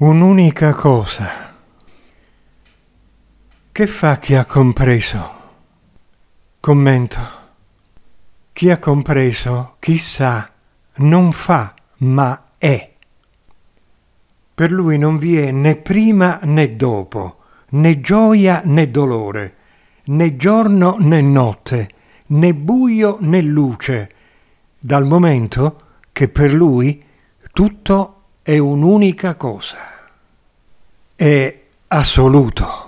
Un'unica cosa. Che fa chi ha compreso? Commento. Chi ha compreso, chissà, non fa, ma è. Per lui non vi è né prima né dopo, né gioia né dolore, né giorno né notte, né buio né luce, dal momento che per lui tutto è è un'unica cosa, è assoluto.